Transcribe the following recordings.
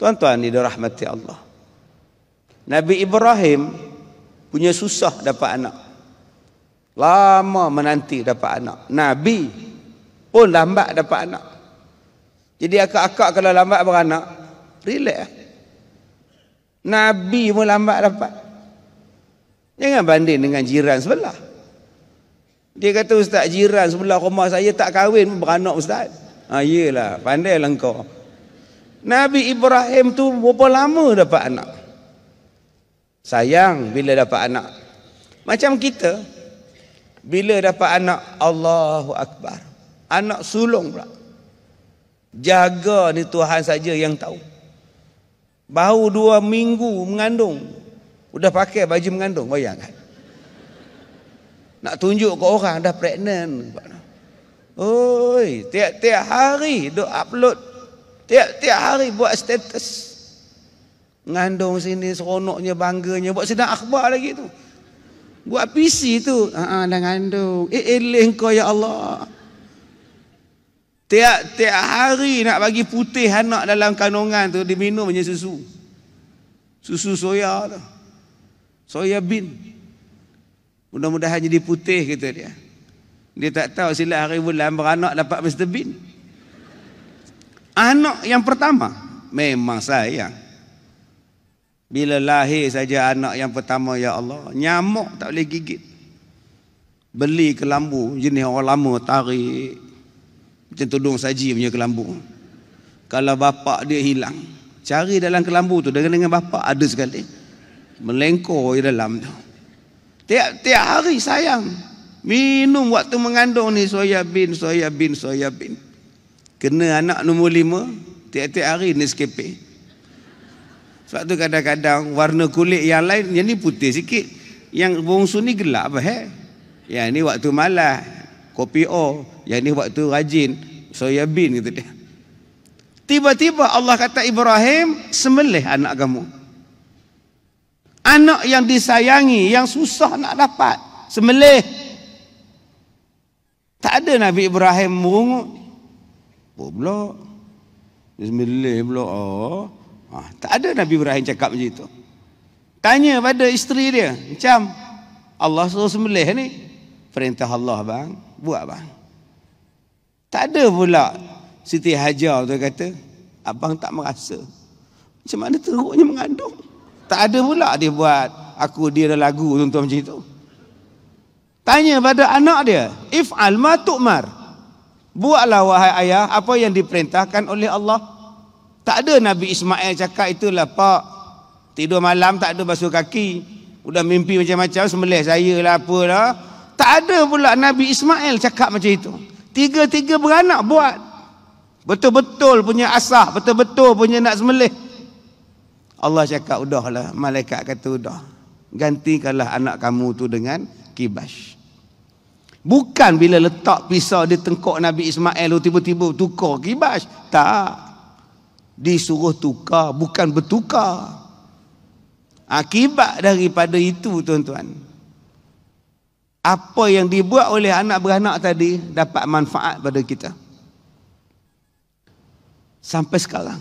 Tuan-tuan rahmati Allah. Nabi Ibrahim punya susah dapat anak. Lama menanti dapat anak. Nabi pun lambat dapat anak. Jadi akak-akak kalau lambat beranak, relax. Lah. Nabi pun lambat dapat. Jangan banding dengan jiran sebelah. Dia kata, Ustaz, jiran sebelah rumah saya tak kahwin pun beranak, Ustaz. Ha, ah, iyalah, pandai lah Nabi Ibrahim tu berapa lama dapat anak? Sayang bila dapat anak. Macam kita bila dapat anak Allahu Akbar. Anak sulung pula. Jaga ni Tuhan saja yang tahu. Baru dua minggu mengandung. sudah pakai baju mengandung, bayangkan. Nak tunjuk ke orang dah pregnant. Oi, tiap-tiap hari duk upload Tiap-tiap hari buat status. Ngandung sini seronoknya, bangganya. Buat sedang akhbar lagi tu. Buat PC tu. Haa, dah ngandung. Eh, eleh eh, kau ya Allah. Tiap-tiap hari nak bagi putih anak dalam kanungan tu, dia minum punya susu. Susu soya tu. Soya bin. Mudah-mudahan jadi putih kata dia. Dia tak tahu silap hari bulan beranak dapat Mr. Bin. Anak yang pertama memang sayang. Bila lahir saja anak yang pertama ya Allah, nyamuk tak boleh gigit. Beli kelambu jenis orang lama tarik. Macam tudung saji punya kelambu. Kalau bapak dia hilang, cari dalam kelambu tu dengan dengan bapak ada sekali. Melengkor di dalam tu. Tiap-tiap hari sayang. Minum waktu mengandung ni soya bin, soya bin, soya bin. Soya bin kena anak nombor lima tiap-tiap hari Nescafe sebab tu kadang-kadang warna kulit yang lain yang ni putih sikit yang bongsu ni gelap apa eh? yang ni waktu malas kopi O yang ni waktu rajin soya bean gitu dia tiba-tiba Allah kata Ibrahim semelih anak kamu anak yang disayangi yang susah nak dapat semelih tak ada Nabi Ibrahim merungut apa pula? Bismillah pula. Oh. Ah, tak ada Nabi Ibrahim cakap macam itu. Tanya pada isteri dia. Macam Allah suruh sembelih ni. Perintah Allah bang. Buat bang. Tak ada pula Siti Hajar tu kata. Abang tak merasa. Macam mana teruknya mengandung. Tak ada pula dia buat. Aku dia ada lagu tuan-tuan macam itu. Tanya pada anak dia. If'al ma tu'mar. Buatlah wahai ayah apa yang diperintahkan oleh Allah. Tak ada Nabi Ismail cakap itulah pak. Tidur malam tak ada basuh kaki. Udah mimpi macam-macam sembelih saya lah apalah. Tak ada pula Nabi Ismail cakap macam itu. Tiga-tiga beranak buat. Betul-betul punya asah. Betul-betul punya nak sembelih. Allah cakap udahlah. Malaikat kata udah. Gantikanlah anak kamu tu dengan kibash. Bukan bila letak pisau di tengkok Nabi Ismail tiba-tiba tukar kibas. Tak. Disuruh tukar, bukan bertukar. Akibat daripada itu tuan-tuan. Apa yang dibuat oleh anak beranak tadi dapat manfaat pada kita. Sampai sekarang.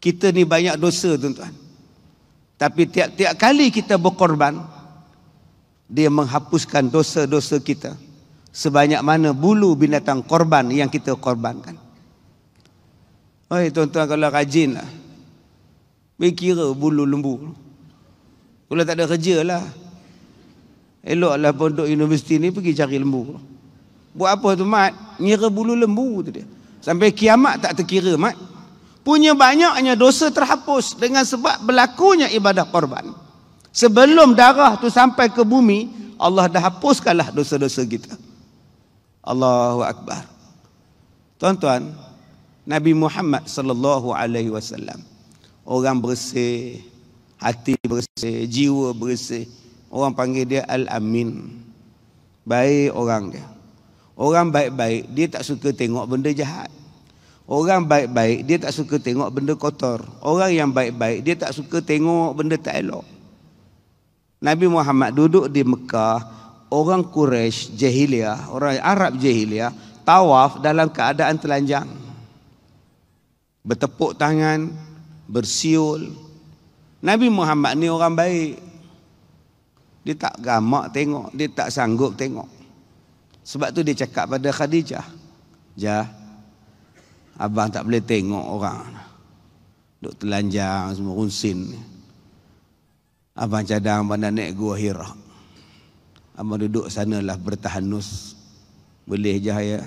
Kita ni banyak dosa tuan-tuan. Tapi tiap-tiap kali kita berkorban, dia menghapuskan dosa-dosa kita sebanyak mana bulu binatang korban yang kita korbankan. Oi tuan-tuan kalau rajinlah. Mikir bulu lembu. Kalau tak ada kerja lah. kerjalah. Eloklah pondok universiti ni pergi cari lembu. Buat apa tu mat? Ngira bulu lembu tu dia. Sampai kiamat tak terkira mat. Punya banyaknya dosa terhapus dengan sebab berlakunya ibadah korban. Sebelum darah tu sampai ke bumi, Allah dah hapuskanlah dosa-dosa kita. Allahu akbar. Tuan-tuan, Nabi Muhammad sallallahu alaihi wasallam orang bersih, hati bersih, jiwa bersih. Orang panggil dia al-amin. Baik orang dia. Orang baik-baik dia tak suka tengok benda jahat. Orang baik-baik dia tak suka tengok benda kotor. Orang yang baik-baik dia tak suka tengok benda tak elok. Nabi Muhammad duduk di Mekah, orang Quraisy jahiliah, orang Arab jahiliah tawaf dalam keadaan telanjang. Bertepuk tangan, bersiul. Nabi Muhammad ni orang baik. Dia tak gamak tengok, dia tak sanggup tengok. Sebab tu dia cakap pada Khadijah. Jah, abang tak boleh tengok orang. Duk telanjang, semua runsin ni. Abang cadang abang nak naik gua hira. Abang duduk sanalah bertahanus. Boleh je ya.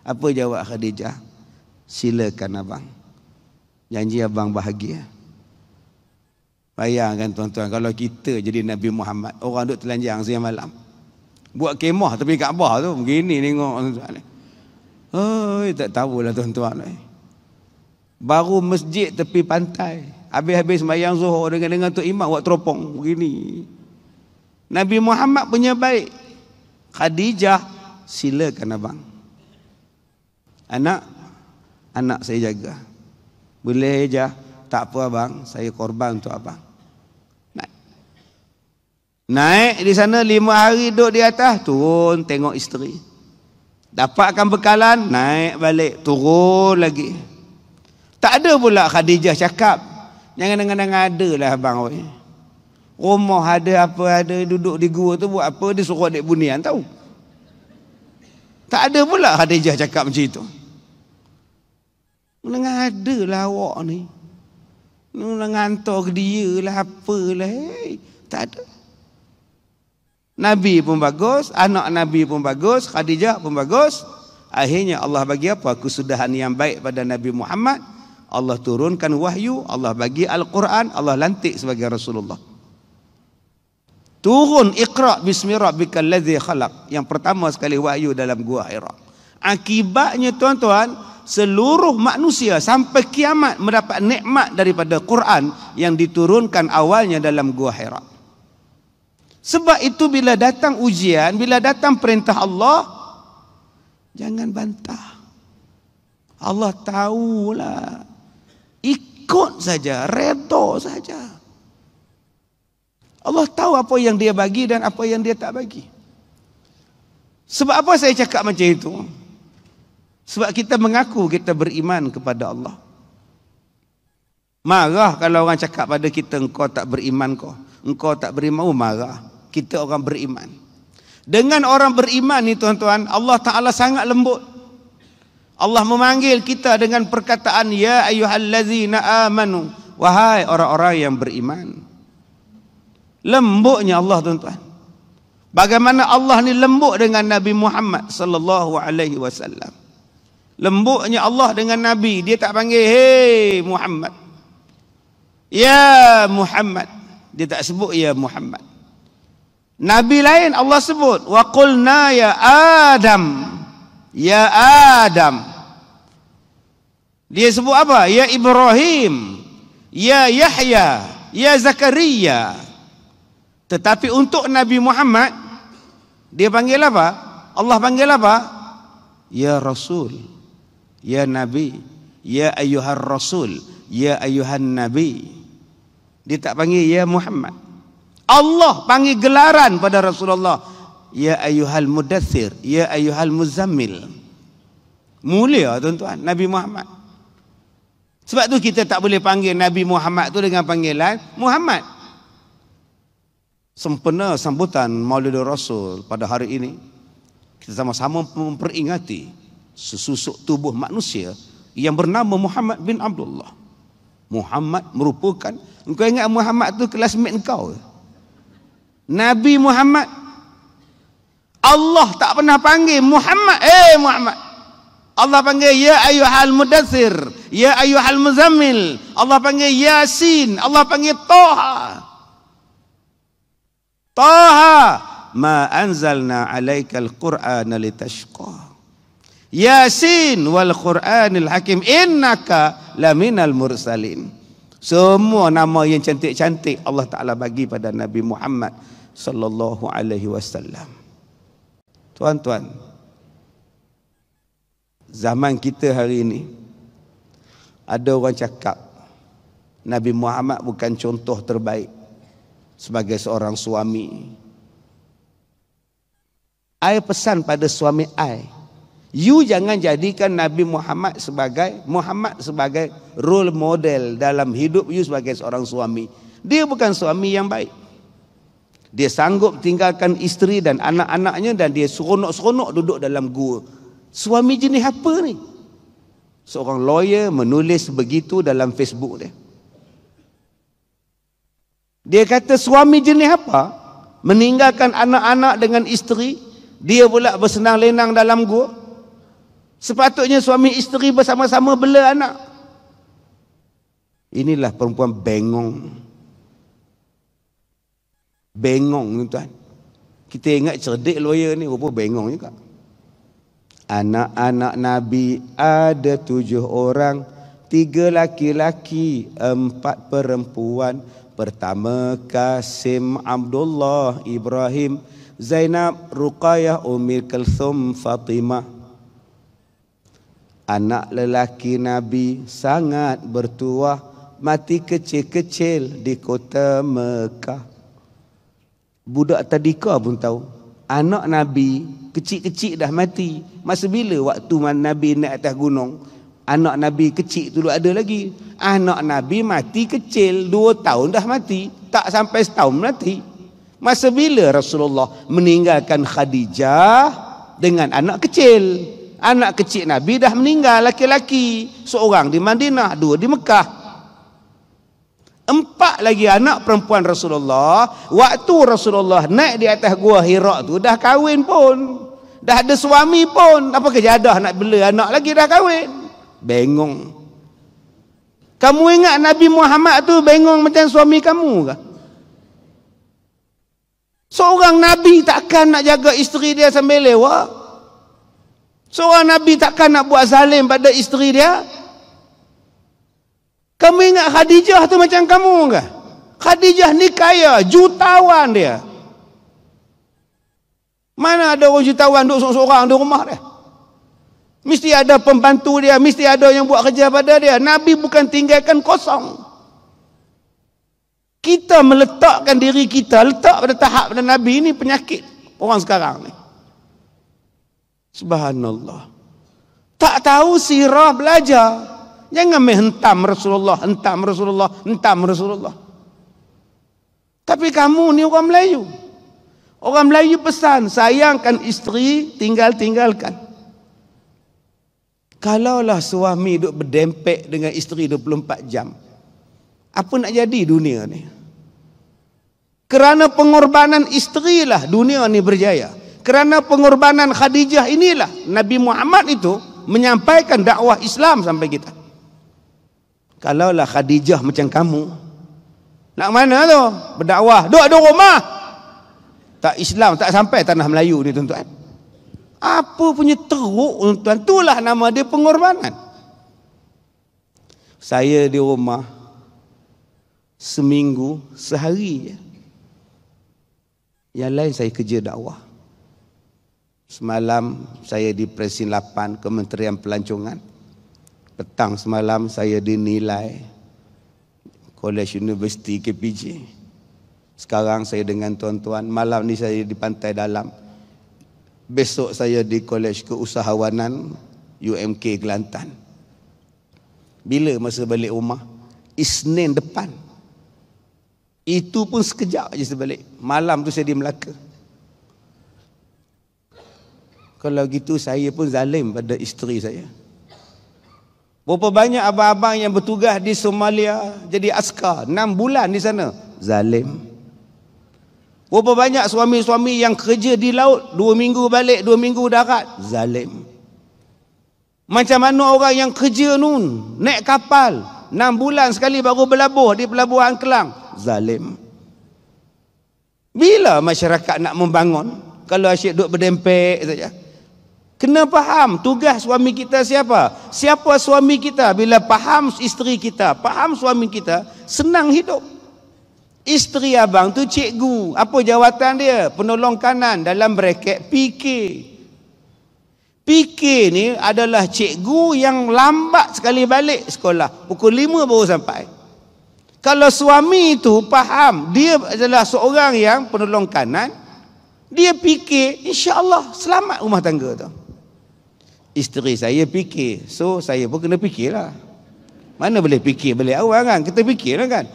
Apa jawab Khadijah? Silakan abang. Janji abang bahagia. Bayangkan tuan-tuan, kalau kita jadi Nabi Muhammad, orang duduk telanjang siang malam. Buat kemah tepi Kaabah tu, begini tengok tuan-tuan ni. Oh, tak tahulah tuan-tuan ni. Baru masjid tepi pantai. Habis-habis mayang zuhur dengan-dengan tu imam buat teropong begini. Nabi Muhammad punya baik. Khadijah, silakan abang. Anak, anak saya jaga. Boleh je, tak apa abang, saya korban untuk abang. Naik. Naik di sana lima hari duduk di atas, turun tengok isteri. Dapatkan bekalan, naik balik, turun lagi. Tak ada pula Khadijah cakap. Jangan dengar-dengar ada lah abang oi. Rumah ada apa ada duduk di gua tu buat apa dia suruh dek bunian tahu. Tak ada pula Khadijah cakap macam itu. Mulang ada lah awak ni. Mulang hantar ke dia lah apalah. Hey, tak ada. Nabi pun bagus, anak Nabi pun bagus, Khadijah pun bagus. Akhirnya Allah bagi apa? Kesudahan yang baik pada Nabi Muhammad. Allah turunkan wahyu, Allah bagi Al-Quran, Allah lantik sebagai Rasulullah. Turun ikra bismi rabbika alladhi khalaq. Yang pertama sekali wahyu dalam gua Hira. Akibatnya tuan-tuan, seluruh manusia sampai kiamat mendapat nikmat daripada Quran yang diturunkan awalnya dalam gua Hira. Sebab itu bila datang ujian, bila datang perintah Allah, jangan bantah. Allah tahulah ikut saja, reto saja. Allah tahu apa yang dia bagi dan apa yang dia tak bagi. Sebab apa saya cakap macam itu? Sebab kita mengaku kita beriman kepada Allah. Marah kalau orang cakap pada kita engkau tak beriman kau. Engkau tak beriman, oh marah. Kita orang beriman. Dengan orang beriman ni tuan-tuan, Allah Ta'ala sangat lembut. Allah memanggil kita dengan perkataan ya ayyuhallazina amanu wahai orang-orang yang beriman. Lembuknya Allah tuan-tuan. Bagaimana Allah ni lembuk dengan Nabi Muhammad sallallahu alaihi wasallam. Lembuknya Allah dengan Nabi, dia tak panggil hey Muhammad. Ya Muhammad, dia tak sebut ya Muhammad. Nabi lain Allah sebut wa qulna ya Adam Ya Adam. Dia sebut apa? Ya Ibrahim. Ya Yahya. Ya Zakaria. Tetapi untuk Nabi Muhammad dia panggil apa? Allah panggil apa? Ya Rasul. Ya Nabi. Ya Ayuhan Rasul. Ya Ayuhan Nabi. Dia tak panggil ya Muhammad. Allah panggil gelaran pada Rasulullah ya ayyuhal mudathir ya ayyuhal muzammil mulia tuan-tuan Nabi Muhammad sebab tu kita tak boleh panggil Nabi Muhammad tu dengan panggilan Muhammad sempena sambutan Maulidur Rasul pada hari ini kita sama-sama memperingati sesusuk tubuh manusia yang bernama Muhammad bin Abdullah Muhammad merupakan engkau ingat Muhammad tu kelas mate kau Nabi Muhammad Allah tak pernah panggil Muhammad eh hey Muhammad Allah panggil ya ayyuhal mudassir ya ayyuhal muzammil Allah panggil yasin Allah panggil toha toha ma anzalna alaikal qur'ana litashqa yasin wal qur'anil hakim innaka laminal mursalin semua nama yang cantik-cantik Allah Taala bagi pada Nabi Muhammad sallallahu alaihi wasallam Tuan-tuan, zaman kita hari ini, ada orang cakap, Nabi Muhammad bukan contoh terbaik sebagai seorang suami. Saya pesan pada suami saya, You jangan jadikan Nabi Muhammad sebagai Muhammad sebagai role model dalam hidup you sebagai seorang suami. Dia bukan suami yang baik. Dia sanggup tinggalkan isteri dan anak-anaknya dan dia seronok-seronok duduk dalam gua. Suami jenis apa ni? Seorang lawyer menulis begitu dalam Facebook dia. Dia kata suami jenis apa? Meninggalkan anak-anak dengan isteri. Dia pula bersenang lenang dalam gua. Sepatutnya suami isteri bersama-sama bela anak. Inilah perempuan bengong. Bengong. Bengong tu tuan. Kita ingat cerdik lawyer ni rupa bengong juga. Anak-anak Nabi ada tujuh orang. Tiga laki-laki, empat perempuan. Pertama Kasim Abdullah Ibrahim. Zainab Ruqayah Umir Kalthum Fatimah. Anak lelaki Nabi sangat bertuah. Mati kecil-kecil di kota Mekah budak tadika pun tahu anak nabi kecil-kecil dah mati masa bila waktu nabi naik atas gunung anak nabi kecil tu ada lagi anak nabi mati kecil dua tahun dah mati tak sampai setahun mati masa bila Rasulullah meninggalkan Khadijah dengan anak kecil anak kecil nabi dah meninggal laki-laki seorang di Madinah dua di Mekah Empat lagi anak perempuan Rasulullah Waktu Rasulullah naik di atas gua Hira tu Dah kahwin pun Dah ada suami pun Apa kejadah nak bela anak lagi dah kahwin Bengong Kamu ingat Nabi Muhammad tu bengong macam suami kamu ke? Seorang Nabi takkan nak jaga isteri dia sambil lewat Seorang Nabi takkan nak buat zalim pada isteri dia kamu ingat Khadijah tu macam kamu ke? Khadijah ni kaya, jutawan dia. Mana ada orang jutawan duduk seorang-seorang di rumah dia? Mesti ada pembantu dia, mesti ada yang buat kerja pada dia. Nabi bukan tinggalkan kosong. Kita meletakkan diri kita, letak pada tahap pada Nabi ini penyakit orang sekarang ni. Subhanallah. Tak tahu sirah belajar. Jangan main hentam Rasulullah, hentam Rasulullah, hentam Rasulullah. Tapi kamu ni orang Melayu. Orang Melayu pesan, sayangkan isteri, tinggal-tinggalkan. Kalaulah suami duduk berdempek dengan isteri 24 jam. Apa nak jadi dunia ni? Kerana pengorbanan isteri lah dunia ni berjaya. Kerana pengorbanan Khadijah inilah Nabi Muhammad itu menyampaikan dakwah Islam sampai kita. Kalaulah Khadijah macam kamu Nak mana tu Berdakwah Duduk di rumah Tak Islam Tak sampai tanah Melayu ni tuan-tuan Apa punya teruk tuan-tuan Itulah nama dia pengorbanan Saya di rumah Seminggu Sehari je Yang lain saya kerja dakwah Semalam saya di Presiden 8 Kementerian Pelancongan petang semalam saya dinilai Kolej Universiti KPJ. Sekarang saya dengan tuan-tuan, malam ni saya di pantai dalam. Besok saya di Kolej Keusahawanan UMK Kelantan. Bila masa balik rumah? Isnin depan. Itu pun sekejap aja sebalik. Malam tu saya di Melaka. Kalau gitu saya pun zalim pada isteri saya. Berapa banyak abang-abang yang bertugas di Somalia jadi askar. Enam bulan di sana. Zalim. Berapa banyak suami-suami yang kerja di laut. Dua minggu balik, dua minggu darat. Zalim. Macam mana orang yang kerja nun. Naik kapal. Enam bulan sekali baru berlabuh di pelabuhan Kelang. Zalim. Bila masyarakat nak membangun? Kalau asyik duduk berdempek saja. Ya? Kena faham tugas suami kita siapa? Siapa suami kita? Bila faham isteri kita, faham suami kita, senang hidup. Isteri abang tu cikgu. Apa jawatan dia? Penolong kanan dalam bracket PK. PK ni adalah cikgu yang lambat sekali balik sekolah. Pukul 5 baru sampai. Kalau suami itu faham, dia adalah seorang yang penolong kanan, dia fikir insya-Allah selamat rumah tangga tu isteri saya fikir. So saya pun kena fikirlah. Mana boleh fikir boleh awal kan? Kita fikirlah kan.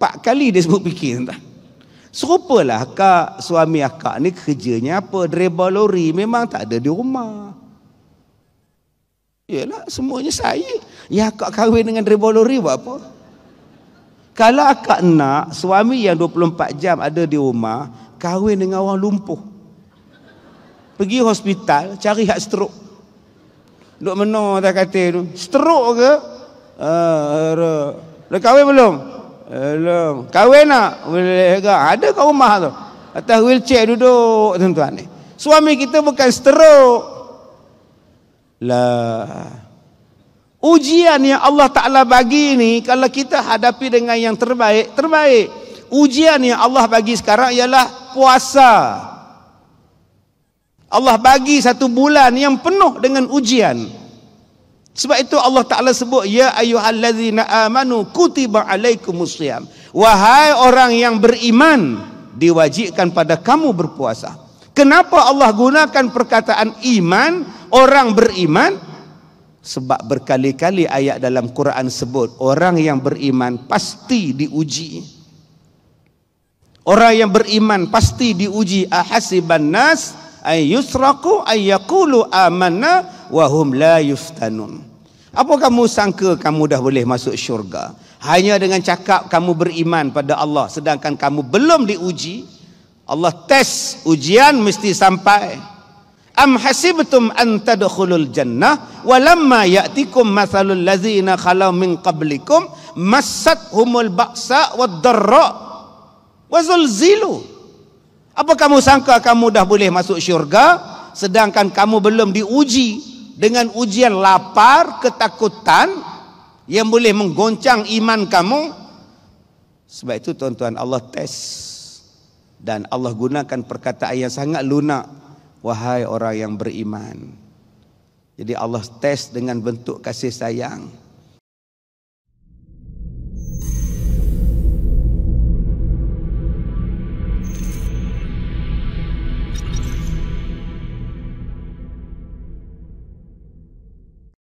Empat kali dia sebut fikir entah. Serupalah kak suami akak ni kerjanya apa? Dreba lori memang tak ada di rumah. Yalah semuanya saya. Ya akak kahwin dengan dreba lori buat apa? Kalau akak nak suami yang 24 jam ada di rumah, kahwin dengan orang lumpuh. Pergi hospital, cari hak stroke duk meno atas katil tu. Stroke ke? Ha, Dah kahwin belum? Belum. Kahwin nak? Boleh ke? Ada kat rumah tu. Atas wheelchair duduk tuan-tuan ni. Suami kita bukan stroke. Lah. Ujian yang Allah Ta'ala bagi ni, kalau kita hadapi dengan yang terbaik, terbaik. Ujian yang Allah bagi sekarang ialah puasa. Puasa. Allah bagi satu bulan yang penuh dengan ujian. Sebab itu Allah Taala sebut ya ayyuhallazina amanu kutiba alaikumusiyam. Wahai orang yang beriman, diwajibkan pada kamu berpuasa. Kenapa Allah gunakan perkataan iman, orang beriman? Sebab berkali-kali ayat dalam Quran sebut orang yang beriman pasti diuji. Orang yang beriman pasti diuji ahasibannas nas ay yusraku ay yaqulu amanna wa la yuftanun. Apa kamu sangka kamu dah boleh masuk syurga? Hanya dengan cakap kamu beriman pada Allah sedangkan kamu belum diuji. Allah tes ujian mesti sampai. Am hasibtum an tadkhulul jannah walamma ya'tikum mathalul ladzina khalau min qablikum massat humul ba'sa wad darra wa zulzilu apa kamu sangka kamu dah boleh masuk syurga sedangkan kamu belum diuji dengan ujian lapar, ketakutan yang boleh menggoncang iman kamu? Sebab itu tuan-tuan Allah tes dan Allah gunakan perkataan yang sangat lunak wahai orang yang beriman. Jadi Allah tes dengan bentuk kasih sayang.